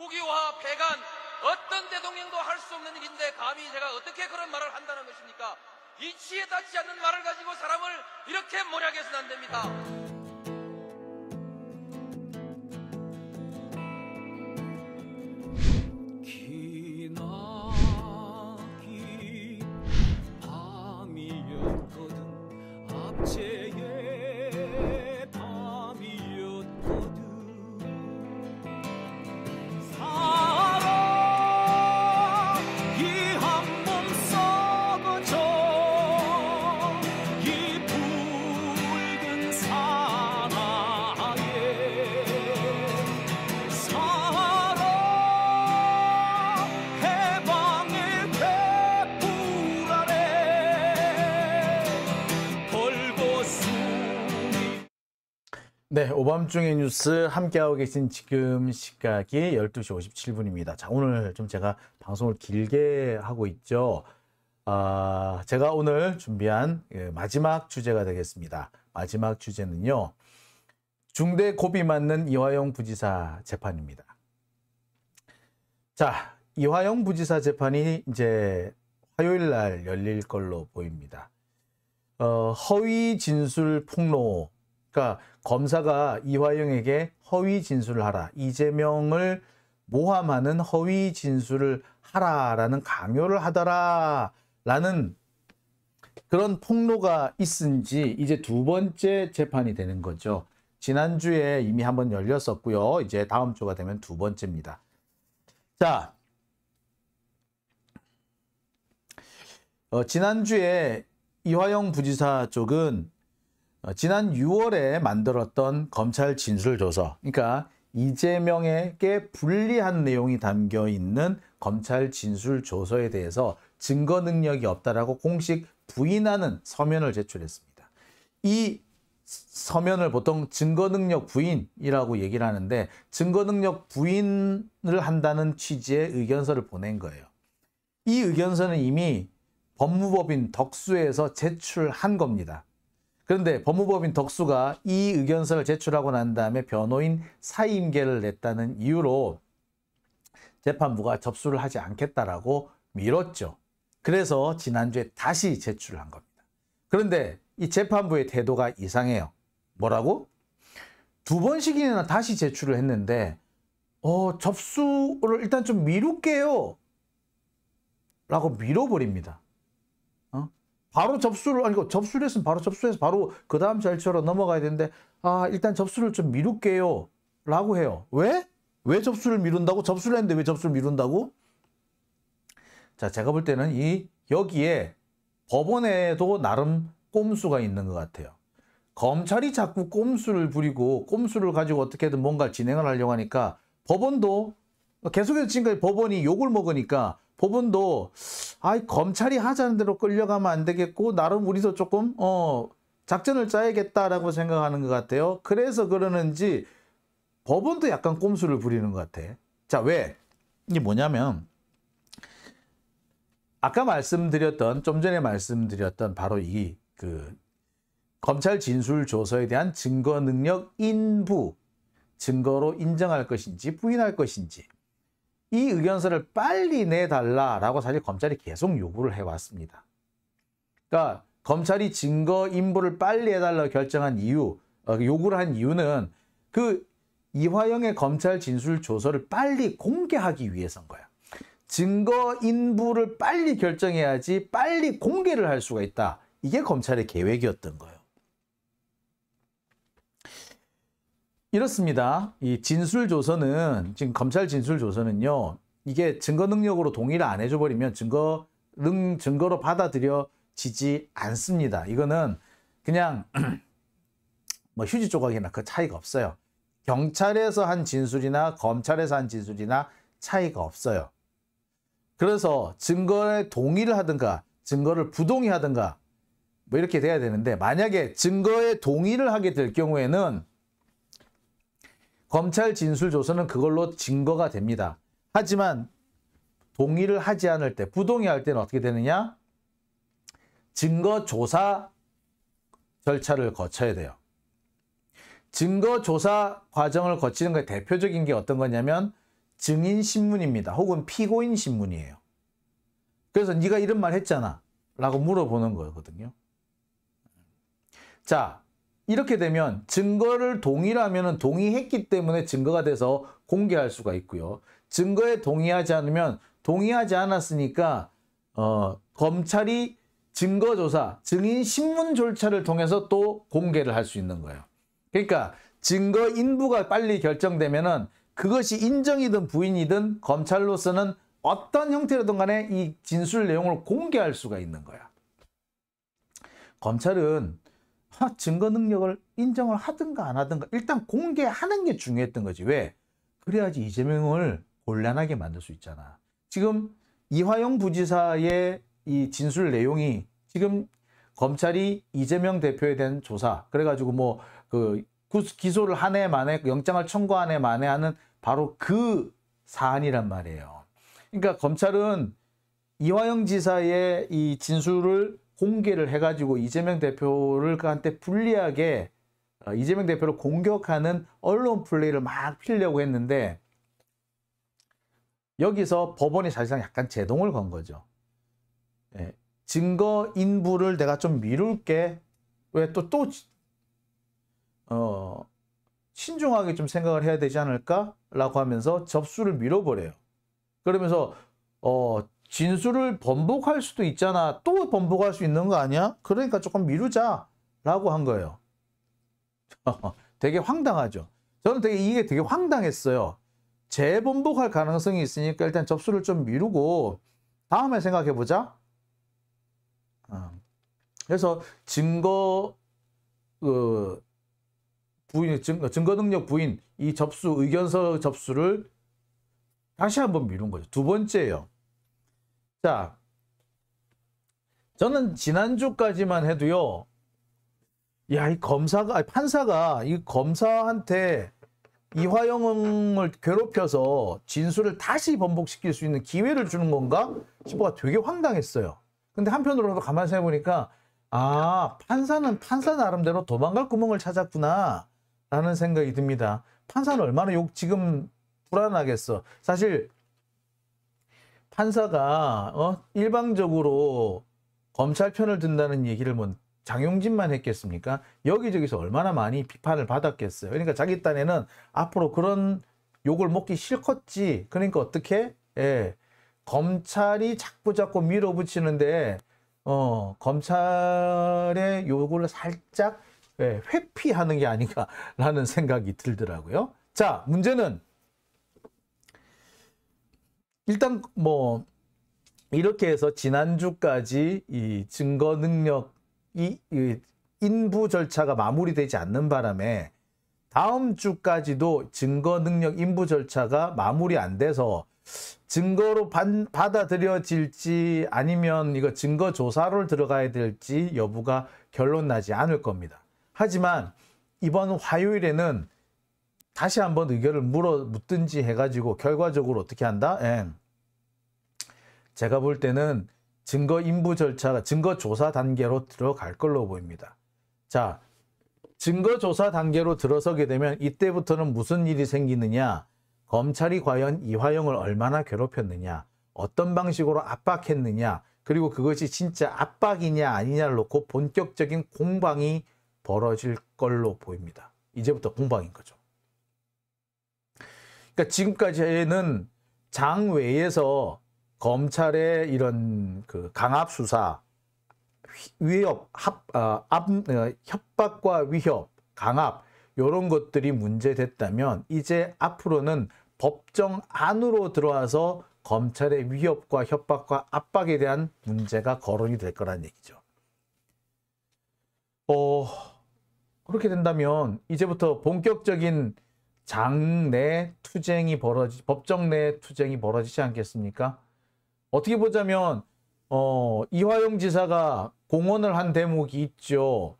호기와 배간 어떤 대통령도 할 수 없는 일인데 감히 제가 어떻게 그런 말을 한다는 것입니까? 이치에 닿지 않는 말을 가지고 사람을 이렇게 모략해서는 안 됩니다. 네, 오밤중의 뉴스 함께하고 계신 지금 시각이 12시 57분입니다. 자, 오늘 좀 제가 방송을 길게 하고 있죠. 아, 제가 오늘 준비한 예, 마지막 주제가 되겠습니다. 마지막 주제는요. 중대 고비 맞는 이화영 부지사 재판입니다. 자, 이화영 부지사 재판이 이제 화요일 날 열릴 걸로 보입니다. 어, 허위 진술 폭로 그러니까 검사가 이화영에게 허위 진술을 하라. 이재명을 모함하는 허위 진술을 하라라는 강요를 하더라라는 그런 폭로가 있은 지 이제 두 번째 재판이 되는 거죠. 지난주에 이미 한번 열렸었고요. 이제 다음 주가 되면 두 번째입니다. 자, 어, 지난주에 이화영 부지사 쪽은 어, 지난 6월에 만들었던 검찰 진술조서, 그러니까 이재명에게 불리한 내용이 담겨 있는 검찰 진술조서에 대해서 증거 능력이 없다라고 공식 부인하는 서면을 제출했습니다. 이 서면을 보통 증거 능력 부인이라고 얘기를 하는데 증거 능력 부인을 한다는 취지의 의견서를 보낸 거예요. 이 의견서는 이미 법무법인 덕수에서 제출한 겁니다. 그런데 법무법인 덕수가 이 의견서를 제출하고 난 다음에 변호인 사임계를 냈다는 이유로 재판부가 접수를 하지 않겠다라고 미뤘죠. 그래서 지난주에 다시 제출을 한 겁니다. 그런데 이 재판부의 태도가 이상해요. 뭐라고? 두 번씩이나 다시 제출을 했는데 어, 접수를 일단 좀 미룰게요. 라고 밀어버립니다. 바로 접수를 아니고 접수를 했으면 바로 접수해서 바로 그 다음 절차로 넘어가야 되는데 아 일단 접수를 좀 미룰게요 라고 해요 왜? 왜 접수를 미룬다고? 접수를 했는데 왜 접수를 미룬다고? 자 제가 볼 때는 이 여기에 법원에도 나름 꼼수가 있는 것 같아요 검찰이 자꾸 꼼수를 부리고 꼼수를 가지고 어떻게든 뭔가 진행을 하려고 하니까 법원도 계속해서 지금까지 법원이 욕을 먹으니까 법원도 아이 검찰이 하자는 대로 끌려가면 안 되겠고 나름 우리도 조금 어 작전을 짜야겠다라고 생각하는 것 같아요. 그래서 그러는지 법원도 약간 꼼수를 부리는 것 같아. 자 왜? 이게 뭐냐면 아까 말씀드렸던 좀 전에 말씀드렸던 바로 이 그 검찰 진술 조서에 대한 증거 능력 인부 증거로 인정할 것인지 부인할 것인지 이 의견서를 빨리 내달라라고 사실 검찰이 계속 요구를 해왔습니다. 그러니까 검찰이 증거 인부를 빨리 해달라고 결정한 이유, 어, 요구를 한 이유는 그 이화영의 검찰 진술 조서를 빨리 공개하기 위해서인 거야. 증거 인부를 빨리 결정해야지 빨리 공개를 할 수가 있다. 이게 검찰의 계획이었던 거예요. 이렇습니다. 이 진술조서는 지금 검찰 진술조서는요. 이게 증거능력으로 동의를 안 해줘버리면 증거 능 증거로 받아들여지지 않습니다. 이거는 그냥 뭐 휴지 조각이나 그 차이가 없어요. 경찰에서 한 진술이나 검찰에서 한 진술이나 차이가 없어요. 그래서 증거에 동의를 하든가 증거를 부동의하든가 뭐 이렇게 돼야 되는데 만약에 증거에 동의를 하게 될 경우에는 검찰 진술 조서는 그걸로 증거가 됩니다. 하지만 동의를 하지 않을 때, 부동의할 때는 어떻게 되느냐? 증거 조사 절차를 거쳐야 돼요. 증거 조사 과정을 거치는 게 대표적인 게 어떤 거냐면 증인 신문입니다. 혹은 피고인 신문이에요. 그래서 네가 이런 말 했잖아. 라고 물어보는 거거든요. 자, 이렇게 되면 증거를 동의라면 동의했기 때문에 증거가 돼서 공개할 수가 있고요. 증거에 동의하지 않으면 동의하지 않았으니까 어, 검찰이 증거조사, 증인 신문 절차를 통해서 또 공개를 할 수 있는 거예요. 그러니까 증거 인부가 빨리 결정되면 은 그것이 인정이든 부인이든 검찰로서는 어떤 형태로든 간에 이 진술 내용을 공개할 수가 있는 거야. 검찰은 증거 능력을 인정을 하든가 안 하든가 일단 공개하는 게 중요했던 거지. 왜? 그래야지 이재명을 곤란하게 만들 수 있잖아. 지금 이화영 부지사의 이 진술 내용이 지금 검찰이 이재명 대표에 대한 조사 그래가지고 뭐 그 기소를 한 해 만에 영장을 청구한 해 만에 하는 바로 그 사안이란 말이에요. 그러니까 검찰은 이화영 지사의 이 진술을 공개를 해가지고 이재명 대표를 한테 불리하게 어, 이재명 대표를 공격하는 언론 플레이를 막 피려고 했는데 여기서 법원이 사실상 약간 제동을 건 거죠. 예, 증거 인부를 내가 좀 미룰게 왜 또또 또, 어, 신중하게 좀 생각을 해야 되지 않을까라고 하면서 접수를 미뤄버려요. 그러면서 어, 진술을 번복할 수도 있잖아. 또 번복할 수 있는 거 아니야? 그러니까 조금 미루자. 라고 한 거예요. 되게 황당하죠. 저는 되게 이게 되게 황당했어요. 재번복할 가능성이 있으니까 일단 접수를 좀 미루고 다음에 생각해 보자. 어. 그래서 증거 그 부인 증 증거 능력 부인 이 접수 의견서 접수를 다시 한번 미룬 거죠. 두 번째예요. 자, 저는 지난주까지만 해도요. 야, 이 검사가, 아니, 판사가 이 검사한테 이화영을 괴롭혀서 진술을 다시 번복시킬 수 있는 기회를 주는 건가? 싶어가 되게 황당했어요. 근데 한편으로도 가만히 생각해보니까 아, 판사는 판사 나름대로 도망갈 구멍을 찾았구나 라는 생각이 듭니다. 판사는 얼마나 욕 지금 불안하겠어. 사실 판사가 어? 일방적으로 검찰 편을 든다는 얘기를 뭐 장용진만 했겠습니까? 여기저기서 얼마나 많이 비판을 받았겠어요. 그러니까 자기 딴에는 앞으로 그런 욕을 먹기 싫었지 그러니까 어떻게? 예. 검찰이 자꾸 자꾸 밀어붙이는데 어, 검찰의 요구를 살짝 예, 회피하는 게 아닌가라는 생각이 들더라고요. 자, 문제는 일단 뭐 이렇게 해서 지난주까지 이 증거 능력 이, 이 인부 절차가 마무리되지 않는 바람에 다음 주까지도 증거 능력 인부 절차가 마무리 안 돼서 증거로 반, 받아들여질지 아니면 이거 증거 조사로 들어가야 될지 여부가 결론 나지 않을 겁니다. 하지만 이번 화요일에는 다시 한번 의견을 물어 묻든지 해가지고 결과적으로 어떻게 한다? 예. 제가 볼 때는 증거 인부 절차가 증거 조사 단계로 들어갈 걸로 보입니다. 자, 증거 조사 단계로 들어서게 되면 이때부터는 무슨 일이 생기느냐? 검찰이 과연 이화영을 얼마나 괴롭혔느냐? 어떤 방식으로 압박했느냐? 그리고 그것이 진짜 압박이냐 아니냐를 놓고 본격적인 공방이 벌어질 걸로 보입니다. 이제부터 공방인 거죠. 그러니까 지금까지는 장 외에서 검찰의 이런 그 강압 수사, 위협, 합, 어, 압, 어, 협박과 위협, 강압 이런 것들이 문제됐다면 이제 앞으로는 법정 안으로 들어와서 검찰의 위협과 협박과 압박에 대한 문제가 거론이 될 거란 얘기죠. 어, 그렇게 된다면 이제부터 본격적인 장내 투쟁이 벌어지 법정 내 투쟁이 벌어지지 않겠습니까? 어떻게 보자면 어, 이화영 지사가 공언을 한 대목이 있죠.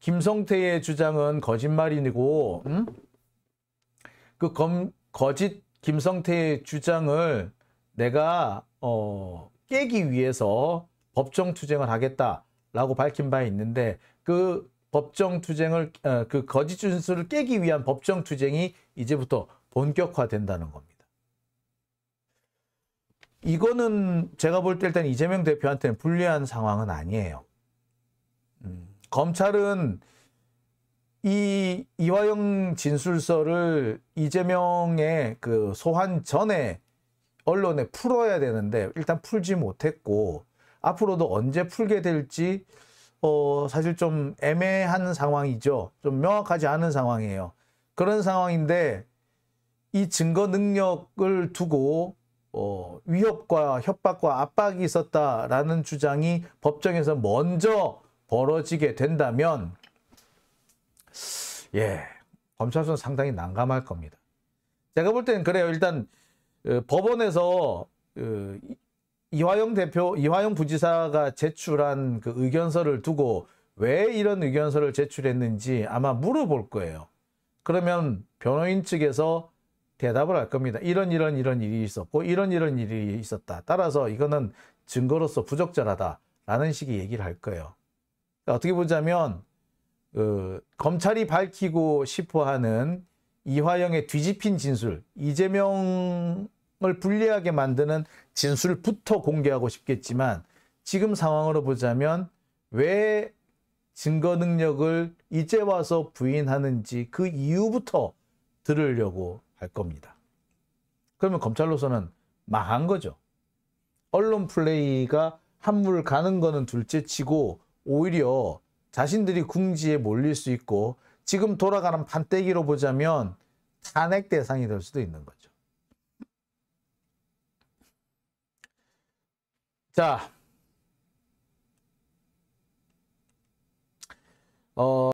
김성태의 주장은 거짓말이고 응? 음? 그 검, 거짓 김성태의 주장을 내가 어, 깨기 위해서 법정 투쟁을 하겠다라고 밝힌 바 있는데 그 법정 투쟁을 어, 그 거짓 진술을 깨기 위한 법정 투쟁이 이제부터 본격화된다는 겁니다. 이거는 제가 볼 때 일단 이재명 대표한테는 불리한 상황은 아니에요. 음, 검찰은 이 이화영 진술서를 이재명의 그 소환 전에 언론에 풀어야 되는데 일단 풀지 못했고 앞으로도 언제 풀게 될지 어, 사실 좀 애매한 상황이죠. 좀 명확하지 않은 상황이에요. 그런 상황인데 이 증거 능력을 두고 어, 위협과 협박과 압박이 있었다라는 주장이 법정에서 먼저 벌어지게 된다면 예 검찰수는 상당히 난감할 겁니다. 제가 볼 때는 그래요. 일단 어, 법원에서 어, 이화영 대표, 이화영 부지사가 제출한 그 의견서를 두고 왜 이런 의견서를 제출했는지 아마 물어볼 거예요. 그러면 변호인 측에서 대답을 할 겁니다. 이런 이런 이런 일이 있었고 이런 이런 일이 있었다. 따라서 이거는 증거로서 부적절하다라는 식의 얘기를 할 거예요. 그러니까 어떻게 보자면 그 검찰이 밝히고 싶어하는 이화영의 뒤집힌 진술, 이재명 상황을 불리하게 만드는 진술부터 공개하고 싶겠지만 지금 상황으로 보자면 왜 증거 능력을 이제 와서 부인하는지 그 이유부터 들으려고 할 겁니다. 그러면 검찰로서는 망한 거죠. 언론 플레이가 한물 가는 거는 둘째 치고 오히려 자신들이 궁지에 몰릴 수 있고 지금 돌아가는 판때기로 보자면 탄핵 대상이 될 수도 있는 거죠. 자, 어,